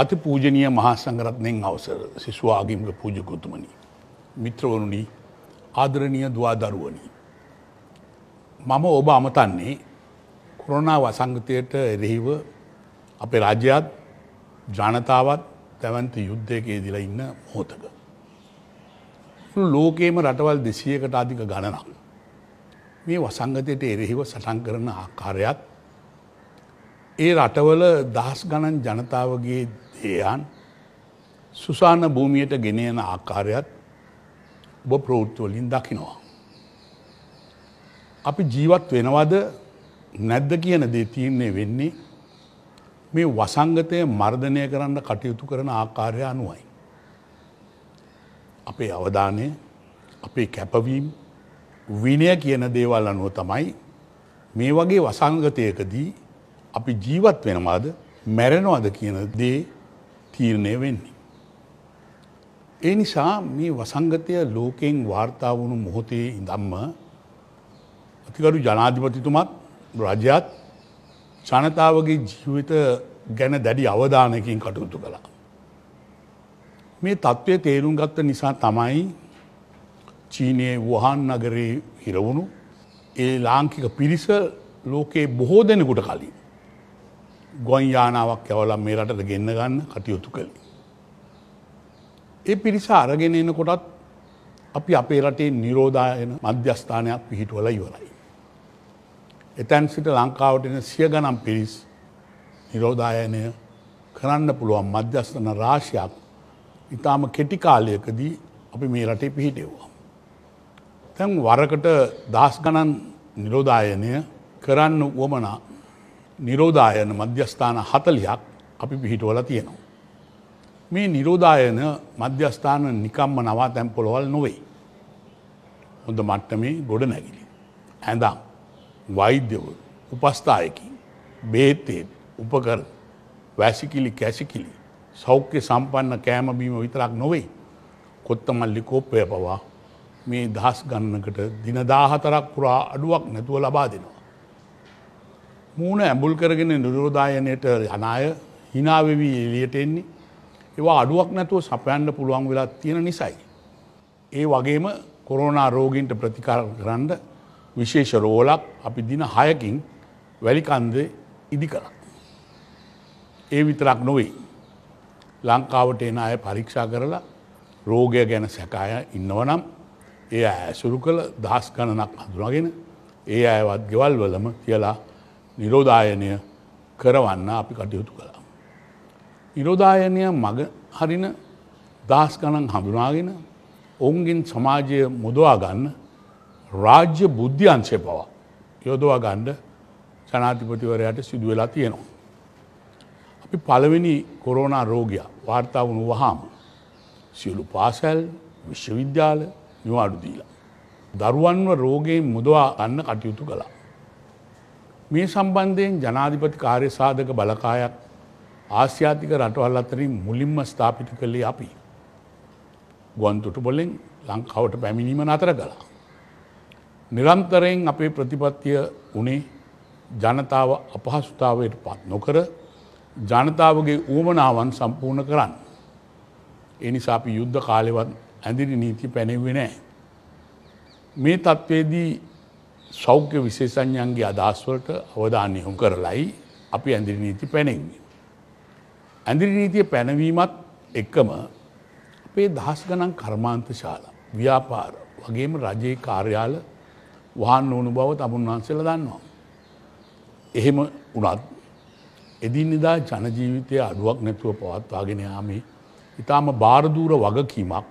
අති පූජනීය මහා සංගරත්නයෙන් අවසර සිස්වාගිම්ල පූජකුතුමනි. මිත්‍රවරුණි ආදරණීය දවාදරුවනි. මම ඔබ අමතන්නේ කොරනා වසංගතයට එරෙහිව අපේ රාජ්‍යත් ජනතාවත් තැවන්ත යුද්ධයකයේ දිල ඉන්න මෝතක. ලෝකේම රටවල් දෙසියකට අධික ගණනක්. මේ වසංගතයට එරෙහිව සටන් කරන ආකාරයත් ඒ රටවල දහස් ගණන් ජනතාවගේ ඒයන් සුසාන භූමියට ගෙනයන ආකාරයත් ඔබ ප්‍රෝෘත්තිවලින් දකිනවා. අපි ජීවත් වෙනවද නැද්ද කියන දේ තීරණය වෙන්නේ මේ වසංගතය මර්ධනය කරන්න කටයුතු කරන ආකාරය අනුවයි. අපේ අවධානය අපේ කැපවීම් විනය කියන දේවල් අනුව තමයි මේ වගේ වසංගතයකදී අපි ජීවත් වෙනවාද මැරෙනවාද කියන දේ තීරණය වෙන්නේ. ඒ නිසා මේ වසංගතය ලෝකයෙන් වාර්තා වුණු මොහොතේ ඉඳම්ම අතිකරු ජනාධිපතිතුමත් රජයත් ජනතාවගේ ජීවිත ගැන දැඩි අවධානයකින් කටයුතු කළා. මේ තත්ත්වය තේරුම් ගත්ත නිසා තමයි චීනයේ වහන් නගරේ හිරවුණු ඒ ලාංකික පිරිස ලෝකයේ බොහෝ දෙනෙකුට කලින් ගොන් යානාවක් ඇවලම් මේ රටට ගෙන්න්න ගන්න කටයුතු කළ. ඒ පිරිස අරගෙන එන කොටත් අපි අපේ රටේ නිරෝධයන මධ්‍යස්ථානයක් පිහිටුවල ඉවරයි. එතැන් සිට ලංකාවට එන සිය ගනම් පිරිස් නිරෝධායනය කරන්න පුළුවන් මධ්‍යස්ථන රාශයක් ඉතාම කෙටි කාලයකදී අපි මේ රටේ පිහිටෙව්වා. තැන් වරකට දහස් ගණන් නිරෝධායනය කරන්න වුවමනා නිරෝධායන මධ්‍යස්ථාන හතලියක් අපි පිහිටුවල තියෙනවා. මේ නිරෝධායන මධ්‍යස්ථාන නිකම්ම නවා තැම්පොළොවල් නොවෙයි. හොඳ මට්ටමේ ගොඩ නැගිලි. ඇඳම් වෛද්‍යවරු උපස්ථායකින් බේත්තයෙන් උපකර වැසිකිලි කැසිකිලි සෞඛ්‍ය සම්පන්න කෑමබීම විතරක් නොවෙයි. කොත්තමල්ලි කෝප්පය පවා මේ දහස් ගන්නකට දින දාහතරක් පුරා අඩුවක් නැතුව ලබා දෙනවා. මූුණ ඇඹුල් කරගෙන නිරෝධායනයට යනාය හිනාවෙවී එලියට එන්නේ ඒවා අඩුවක් නැතුව සපයන්න පුළුවන් වෙලා තියෙන නිසයි. ඒ වගේම කොරෝනා රෝගීන්ට ප්‍රතිකාර කරන්න විශේෂ රෝලක් අපි දින හයකින් වැලිකන්දේ ඉදි කර. ඒ විතරක් නොවෙයි. ලංකාවට එන අය පරීක්ෂා කරලා රෝගය ගැන සැකාය ඉන්නවනම් ඒ ඇසුරු කළ දහස් ගණනක් හඳුනගෙන ඒ අයවත් ගෙවල් වලම කියලා නිරෝධායනය කරවන්න අපි කටයුතු කළා. නිරෝධායනය මග හරින දහස් ගණන් හඳුනාගෙන ඔවුන්ගෙන් සමාජය මුොදවා ගන්න රාජ්‍ය බුද්ධ්‍යන්ශය පවා යොදවා ගණ්ඩ ජනාතිපතිවරයට සිදුවෙලා තියෙනවා. අපි පළවෙනි කොරෝනා රෝගය වාර්තා වුණු වහාම සියලු පාසැල් විශ්වවිද්‍යාල නිවාඩු දීලා. දරුවන්ව රෝගයෙන් මුදවා ගන්න කටයුතු කළා. මේ සම්බන්ධයෙන් ජනාධිපති කාර්ය සාධක බලකායක් ආසියාතික රටවල් අතරින් මුලින්ම ස්ථාපිත කළේ අපි. ගුවන්තුට බොලෙන් ලංකාවට පැමිණීම නතර ගලා. නිරන්තරයෙන් අපේ ප්‍රතිපත්තිය වනේ ජනතාව අපහසුතාවයට පත් නොකර ජනතාවගේ ඌමනාවන් සම්පූර්ණ කරන්න. එනිසා අපි යුද්ධ කාලෙවත් ඇඳිරි නීති පැනෙවේ නෑ. මේ තත්ත්වේදී සෞඛ්‍ය විශේෂඥන්ගේ අදහස්වලට අවධානය යොමු කරලයි අපි ඇඳිරි නීති පැනෙන්නේ. ඇඳිරි නීතිය පැනවීමත් එක්කම අපේ දහස් ගණන් කර්මාන්ත ශාලා ව්‍යාපාර වගේම රජයේ කාර්යාල වහන් ඕනු බව තමුන් වහන්සේල දන්නවා. එහෙම වනත් එදිනෙදා ජනජීවිතය අඩුවක් නැතුව පවත්වාගෙන යාමේ ඉතාම භාරදූර වගකීමක්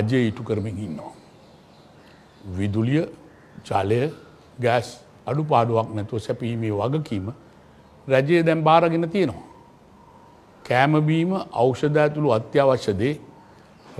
රජය ඉටු කරමින් ඉන්නවා. විදුලිය ජලය ගෑස් අඩු පාඩුවක් නැතුව සැපීමේ වගකීම රජය දැම් බාරගෙන තියෙනවා. කෑමබීම අෞෂධ ඇතුළු අත්‍යවශ්‍යදේ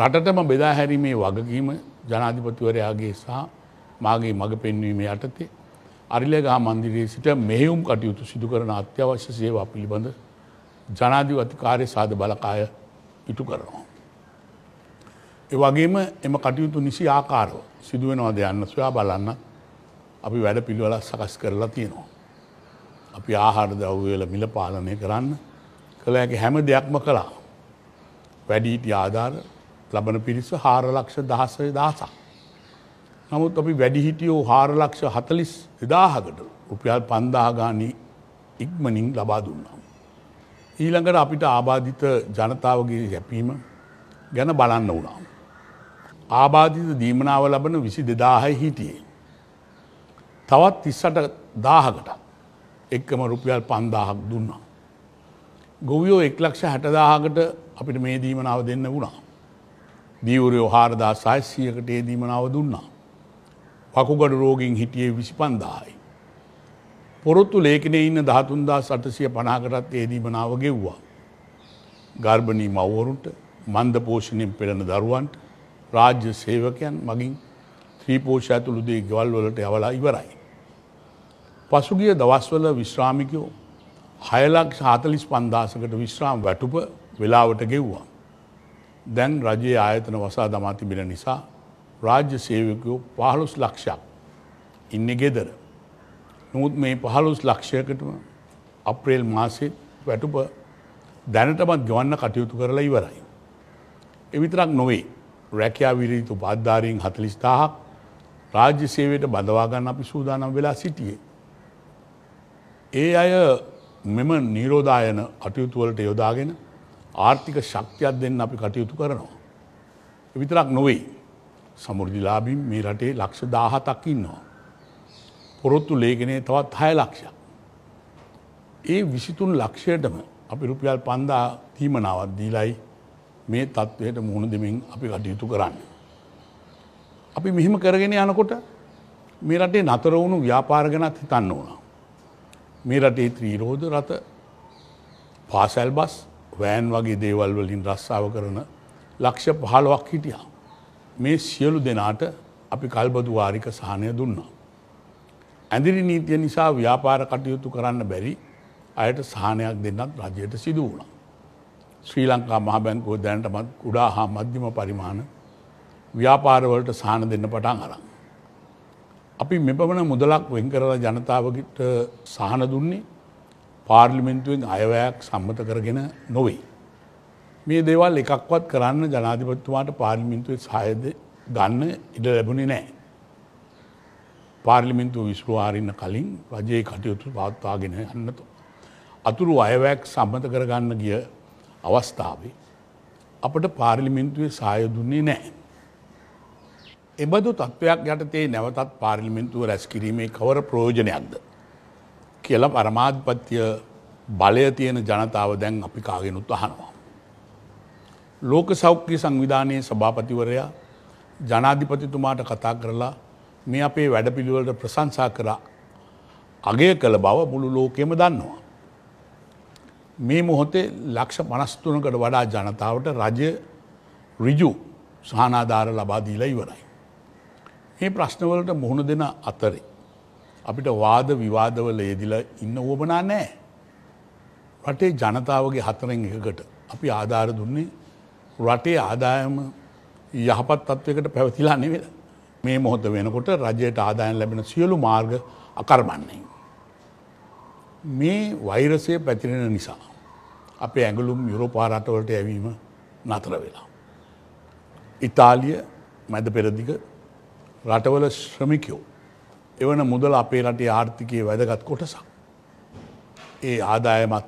රටටම බෙදා හැරීමේ වගකීම ජනාධිපතිවරයාගේ සහ මාගේ මඟ පෙන්වීම යටතේ අරිලගා මන්දිරයේ සිට මෙහෙුම් කටයුතු සිදු කරන අත්‍යවශ්‍ය සේවා පිළිබඳ ජනාධිපතිකාරය සාධ බලකාය ඉටු කරනවා. එවගේම එම කටයුතු නිසි ආකාරව සිදුවෙනවාද යන්න සොයා බලන්නත් අපි වැඩ පිළිවෙල සකස් කරලා තියෙනවා. අපි ආහාර දව්වල මිල පාලනය කරන්න කළ හැකි හැම දෙයක්ම කළා. වැඩීට ආධාර ලබන පිරිස හාරලක්ෂ දහසය දහසක්. නමුත් අපි වැඩිහිටියෝ හාරලක්ෂ හතලිස් එදාහකට රුපියල් පන්දාගානී ඉක්මනින් ලබා දුන්නම්. ඊළඟට අපිට ආබාධිත ජනතාවගේ යැපීම ගැන බලන්න වුණාම්. ආබාධිත දීමනාව ලබන විසි දෙදාහයි හිටියේ. තවත් තිස්සට දාහකට එක්කම රුපියල් පන්දාහක් දුන්නා. ගොවියෝ එක්ලක්ෂ හැටදාහකට අපිට මේ දීමනාව දෙන්න වුණා. දීවරයෝ හාරදා සයිසියකට ඒ දීමනාව දුන්නා. පකුගඩ රෝගින් හිටියේ විසි පන්දායි. පොරොත්තු ලේකනේ ඉන්න දහතුන්දා සටසිය පනාකටත් ඒදීමනාව ගෙව්වා. ගර්භණී මව්වරුන්ට මන්ද පෝෂණයෙන් පෙළෙන දරුවන්ට රාජ්‍ය සේවකයන් මගින් ශ්‍රීපෝෂ ඇතුළු දේ ගෙවල් වලට යවලා ඉවරයි. පසුගිය දවස්වල විශ්‍රාමිකයෝ හයලක් සාතලිස් පන්දාසකට විශ්‍රාම් වැටුප වෙලාවට ගෙව්වා. දැන් රජයේ ආයතන වසා දමා තිබෙන නිසා රාජ්‍ය සේවකයෝ පහළුස් ලක්ෂයක් ඉන්න ගෙදර. නමුත් මේ පහළුස් ලක්ෂයකටම අප්‍රේල් මාසේ වැටුප දැනටමත් ගවන්න කටයුතු කරලා ඉවරයි. එවිතරක් නොවේ රැකයා විරීතු බද්ධාරීෙන් හතලිස්ථාහක් රාජ්‍ය සේවයට බඳවාගන්න අපි සූදානම් වෙලා සිටියේ. ඒ අය මෙම නිරෝධායන අටයුතුවලට යොදාගෙන ආර්ථික ශක්තියක් දෙන්න අපි කටයුතු කරනවා. විතරක් නොවෙයි සමුෘදිලාබින් මේ රටේ ලක්ෂ දාහතක් ඉන්නවා. පොරොත්තු ලේගෙනේ තවත් හය ලක්ෂ. ඒ විසිතුන් ලක්ෂයටම අපි රුපියල් පන්දා තීමනාවත් දීලයි මේ තත්ත්වයට මුහුණ දෙමින් අපි කටයුතු කරන්නේ. අපි මෙහෙම කරගෙන යනකොට මේ රටේ නතර වුණු ව්‍යාපාර ගැනත් හිතන්න ඕන. මේ රටේ ත්‍රීරෝධ රථ පාසැල් බස් වෑන් වගේ දේවල් වලින් රස්සාව කරන ලක්ෂ පහළොවක් හිටියා. මේ සියලු දෙනාට අපි කල්බදු වාරික සහනය දුන්නා. ඇඳිරි නීතිය නිසා ව්‍යාපාර කටයුතු කරන්න බැරි අයට සහනයක් දෙන්නත් රජයට සිදුවුණා. ශ්‍රී ලංකා මහබැංකෝ දැනටමත් කුඩා හා මධ්‍යම පරිමාණ ව්‍යාපාරවලට සහන දෙන්න පටන් අරන්. අපි මෙපමණ මුදලක් වෙන් කරලා ජනතාවකට සහන දුන්නේ පාර්ලිමෙන්තුවෙන් අයවැයක් සම්මත කරගෙන නොවෙයි. මේ දේවල් එකක්වත් කරන්න ජනාධිපත්තුමාට පාර්ලිමින්තුවේ සහයද ගන්න ඉඩ ලැබුණේ නෑ. පාර්ලිමින්තුව විශ්වාහරන්න කලින් රජයේ කටයුතු පවත්වාගෙන යන්නතු. අතුරු අයවැක් සම්මත කරගන්න ගිය අවස්ථාවේ අපට පාර්ලිමින්තුවේ සහය දුන්නේ නෑ. එබඳු තත්ත්වයක් යටතේ නැවතත් පාර්ලිමින්තුව රැස්කිරීමේ කවර ප්‍රෝජනයක්ද. කියල පරමාධපත්තිය බලය තියෙන ජනතාව දැන් අපි කාගෙනුත් අහනවා. ලෝක සෞඛ්‍ය සංවිධානයේ සභාපතිවරයා ජනාධිපතිතුමාට කතා කරලා මේ අපේ වැඩපිළිවලට ප්‍රසංසා කරා අගේ කළ බව මුළු ලෝකෙම දන්නවා. මේ මොහොතේ ලක්ෂ පනස්තුනකට වඩා ජනතාවට රජ රිජු සහනාධාර ලබාදීලා ඉවරයි. මේ ප්‍රශ්නවලට මුහුණ දෙන අතරේ. අපිට වාද විවාදවල යෙදිල ඉන්න ඕබනා නෑ. රටේ ජනතාවගේ හතරෙන් එකකට අපි ආධාර දුන්නේ රටේ ආදායම යහපත් තත්ත්වකට පැවතිලා නෙවෙල මේ මොහොත වෙනකොට රජයට ආදායන් ලැබෙන සියලු මාර්ග අකර්මන්නේ. මේ වෛරසය පැතිරෙන නිසා. අපේ ඇඟලුම් යුරෝපා රටවලට ඇවීම නතර වෙලා. ඉතාලිය මැද පෙරදික රටවල ශ්‍රමිකයෝ. එවන මුදල අපේ රටේ ආර්ථිකයේ වැදගත් කොටසක්. ඒ ආදායමත්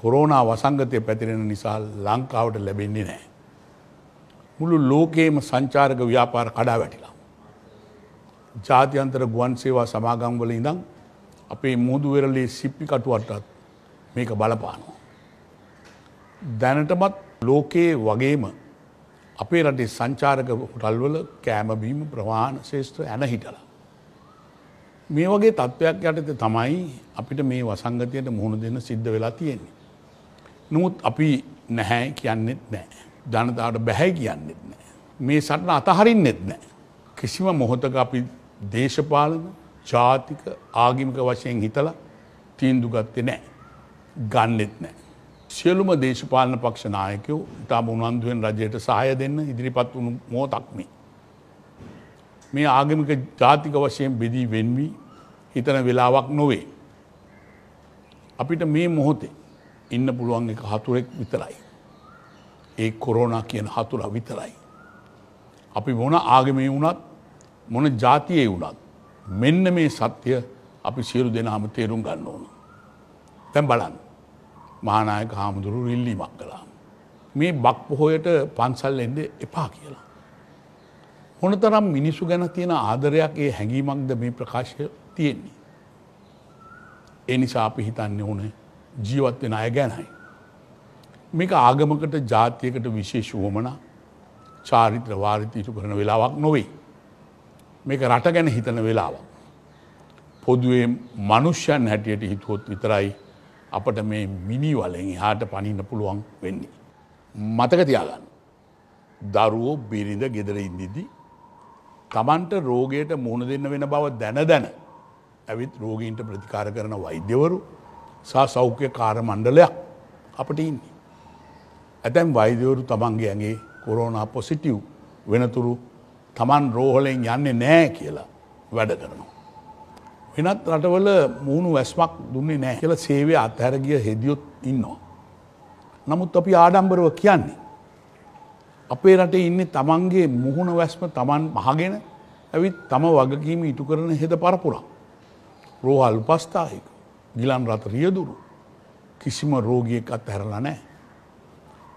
කොරෝනා වසංගතය පැතිරෙන නිසා ලංකාවට ලැබෙන්නේ නෑ. මුළු ලෝකයේම සංචාරක ව්‍යාපාර කඩා වැටිලා. ජාතියන්තර ගුවන් සේවා සමාගම්වල ඉඳං අපේ මුහුදුවෙරලේ සිප්පි කටුවටත් මේක බලපානවා. දැනටමත් ලෝකයේ වගේම අපේ රටේ සංචාරක හොටල්වල කෑමබීම ප්‍රවාණ ශේෂත්‍ර ඇන හිටලා. මේ වගේ තත්ත්වයක් යටත තමයි අපිට මේ වසංගතයට මුහුණ දෙන්න සිද්ධ වෙලා තියෙන්නේ. නමුත් අපි නැහැ කියන්නෙත් නෑ. ජනතාවට බැහැ කියන්නෙත් නෑ. මේ සටන අතහරින්නෙත් නෑ. කිසිම මොහොතක අපි දේශපාලන ජාතික ආගිමික වශයෙන් හිතලා තීන්දු ගත්තේ නෑ. ගන්නෙත් නෑ. සියලුම දේශපාලන පක්ෂ නායකයෝ ඉතා උනන්දුවෙන් රජයට සහය දෙන්න ඉදිරිපත් වුණු මෝතක් මේ. මේ ආගමික ජාතික වශයෙන් බෙදී වෙන්වී හිතන වෙලාවක් නොවේ. අපිට මේ මොහොතේ ඉන්න පුළුවන් එක හතුරෙක් විතරයි. ඒ කොරෝනා කියන හතුර විතරයි. අපි මොන ආගමේ වුණත් මොන ජාතියේ වුණත් මෙන්න මේ සත්‍යය අපි සියලු දෙනාම තේරුම් ගන්න ඕන. තැම් බලන්න. මහානායක හාමුදුරු ඉල්ලීමක් කලා. මේ බක් පොහොයට පන්සල් එන්ඩ එපා කියලා. හොන තරම් මිනිස්සු ගැන තියෙන ආදරයක් ඒ හැඟීමක්ද මේ ප්‍රකාශය තියෙන්නේ. එනිසා අපි හිතන්න ඕන ජීවත් වෙන අය ගැනයි. මේක ආගමකට ජාතියකට විශේෂ වුවමන චාරිත්‍ර වාරිතීතු කරන වෙලාවක් නොවෙයි. මේක රට ගැන හිතන වෙලාවක්. පොදුවේ මනුෂ්‍යයන් හැටියට හිතුවොත් විතරයි අපට මේ මිනි වලෙන් හාට පනින්න පුළුවන් වෙන්නේ. මතක තියාගන්න. දරුවෝ බිරිඳ ගෙදර ඉදිදි. තමන්ට රෝගයට මුහුණ දෙන්න වෙන බව දැන දැන. ඇවිත් රෝගීන්ට ප්‍රතිකාර කරන වෛද්‍යවරු සා සෞඛ්‍ය කාර මණ්ඩලයක් අපට ඉන්නේ. ඇතැම් වෛදවරු තමන්ගේ ඇගේ කොරෝනා පොසිටව් වෙනතුරු තමන් රෝහලෙන් යන්නේ නෑ කියලා වැඩ කරනවා. වෙනත් රටවල මුහුණු වැස්මක් දුන්නේ නෑ කියල සේවය අත්හැරගිය හෙදියොත් ඉන්නවා. නමුත් අපි ආඩම්බරව කියන්නේ. අපේ රටේ ඉන්න තමන්ගේ මුහුණ වැස්ම තමන් මහගෙන ඇවිත් තම වගකීම ඉටු කරන හෙද පරපුරා. රෝහල් උපස්ථායක ගිලන් රත රියදුරු කිසිම රෝගියෙක් අත්හැරලා නෑ.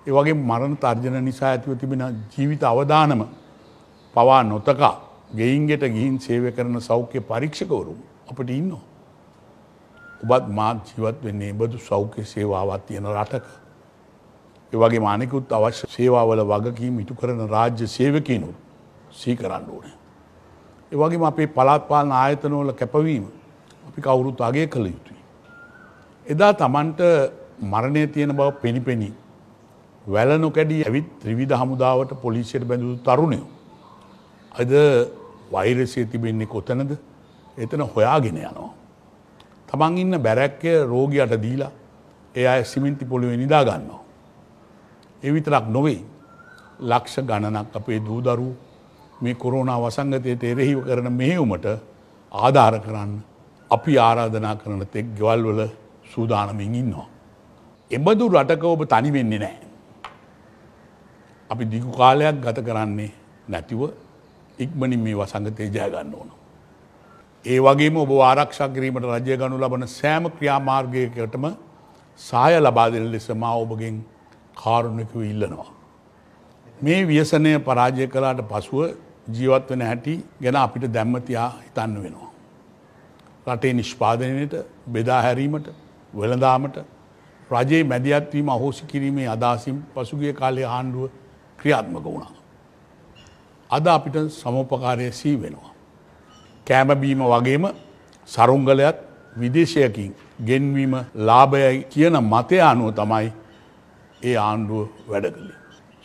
ඒ වගේ මරණ තර්ජන නිසා ඇතිව තිබෙන ජීවිත අවදානම පවා නොතකා ගෙයින්ගෙට ගිහින් සේවය කරන සෞඛ්‍ය පරීක්ෂකවරුම් අපට ඉන්නවා. ඔබත් මාත් ජීවත් වෙන්නේ බදු සෞඛ්‍ය සේවාවත් තියෙන රටක. ඒවගේ මානෙකුත් අවශ්‍ය සේවාවල වගකීම් ඉටු කරන රාජ්‍ය සේවකීනුත් සීකරන්න ඕනේ. ඒවගේම අපේ පලාත්පාලන ආයතනවල කැපවීම අපි කවුරුත් අගේ කළ යුතුයි. එදා තමන්ට මරණය තියෙන බව පෙනිපෙනී. වැල නොකැඩී ඇවිත් ත්‍රිවිධ හමුදාවට පොලිසියට බැඳුතු තරුණයෝ. අද වෛරසය තිබෙන්නේ කොතනද එතන හොයාගෙන යනවා. තමන් ඉන්න බැරැක්කය රෝගියට දීලා ඒ අය සිමින්ති පොළුවේ නිදා ගන්නවා. එවිතරක් නොවෙයි ලක්ෂ ගණනක් අපේ දූදරු මේ කොරෝනා වසංගතය තෙරෙහිව කරන මෙහෙවුමට ආධාර කරන්න අපි ආරාධනා කරන තෙක් ගෙවල්වල සූදානමින් ඉන්නවා. එබඳු රටක ඔබ තනි වෙන්නේ නෑ. අපි දිගු කාලයක් ගත කරන්නේ නැතිව ඉක්මනින් මේ වසංගතය ජයගන්න ඕනවා. ඒ වගේම ඔබ ආරක්ෂා කිරීමට රජය ගනු ලබන සෑම ක්‍රියාමාර්ගයකටම සහය ලබා දෙන ලෙස මා ඔබගෙන් කාරුණිකව ඉල්ලනවා. මේ ව්‍යසනය පරාජය කළාට පසුව ජීවත් වෙන හැටි ගැන අපිට දැම්මතියා හිතන්න වෙනවා. රටේ නිෂ්පාදනයට බෙදා හැරීමට වෙළඳාමට රජයේ මැදිහත්වීම අහෝසි කිරීමේ අදාසිම් පසුගිය කාලේ ආණ්ඩුව ක්‍රියාත්මක වුණා. අද අපිට සමෝපකාරය සී වෙනවා. කෑමබීම වගේම සරුංගලයත් විදේශයකින් ගෙන්වීම ලාභයයි කියන මතය අනුව තමයි ඒ ආණ්ඩුව වැඩගලි.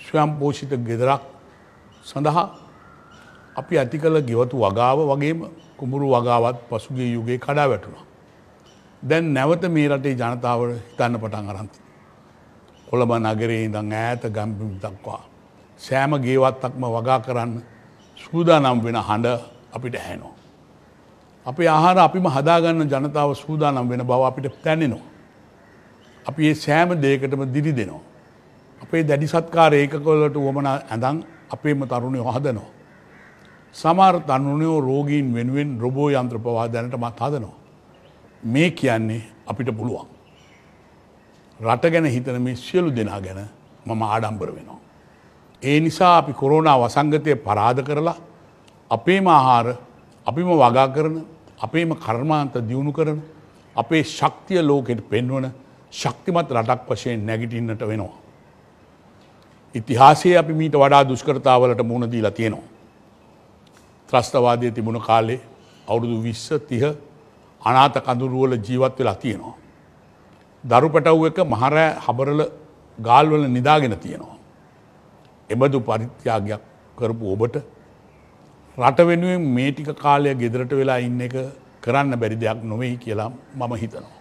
ස්වයම්පෝෂිත ගෙදරක් සඳහා අපි ඇති කළ ගෙවතු වගාව වගේම කුමරු වගාවත් පසුගේ යුගේ කඩා වැටුණා. දැන් නැවත මේ රටේ ජනතාවට හිතන්න පටන් අරන්ති. කොළඹ නගරේ ඉඳං ඈත ගම්පිමි දක්වා. සෑම ගේවත්තක්ම වගා කරන්න සූදානම් වෙන හඬ අපිට හැනෝ. අපේ ආහාර අපිම හදාගන්න ජනතාව සූදානම් වෙන බව අපිට පැනෙනවා. අපි ඒ සෑම දේකටම දිරි දෙනවා. අපේ දැඩි සත්කාර ඒකකොල්ලට වුවමන ඇඳන් අපේම තරුණය හදනවා. සමාර් තන්නුනයෝ රෝගීන් වෙනුවෙන් රොබෝ යන්ත්‍ර පවා දැනට මත් හදනවා. මේ කියන්නේ අපිට පුළුවන්. රට ගැන හිතන මේ සියලු දෙනා ගැන මම ආඩම්බර වෙනවා. ඒ නිසා අපි කොරෝනා වසංගතය පරාධ කරලා අපේම ආහාර අපිම වගා කරන අපේම කර්මාන්ත දියුණු කරන අපේ ශක්තිය ලෝකෙට පෙන්වන ශක්තිමත් රටක් වශයෙන් නැගිටින්නට වෙනවා. ඉතිහාසේ අපි මීට වඩා දුෂ්කරතාවලට මුණදීලා තියෙනවා. ත්‍රස්තවාදය තිබුණ කාලේ අවුරුදු විශ්ස තිහ අනාත කඳුරුවල ජීවත් වෙලා තියෙනවා. දරු පැටව් එක මහරෑ හබරල ගාල්වල නිදාගෙන තියෙනවා. එබඳු පරිත්‍යාගයක් කරපු ඔබට රට වෙනුවෙන් මේ ටික කාලය ගෙදරට වෙලා ඉන්න එක කරන්න බැරි දෙයක් නොවෙයි කියලා මම හිතනවා.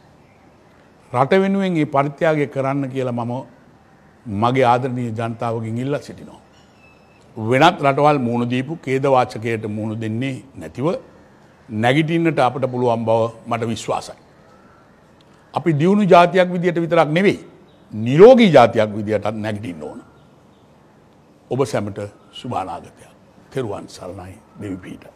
රට වෙනුවෙන් ඒ පරිත්‍යාගය කරන්න කියලා මම මගේ ආදරණීය ජනතාවගෙන් ඉල්ලා සිටිනවා. වෙනත් රටවල් මුණදීපු කේදවාචකයට මුහුණ දෙන්නේ නැතිව නැගිටින්නට අපට පුළුවන් බව මට විශ්වාසයි. අපි දියුණු ජාතියක් විදියට විතරක් නෙවෙයි. නිරෝගී ජාතියක් විදියටත් නැගිටින්න ඕන. ඔබ සැමට සුභානාගතයක්. තෙරුවන් සරණයි දෙවිපීට.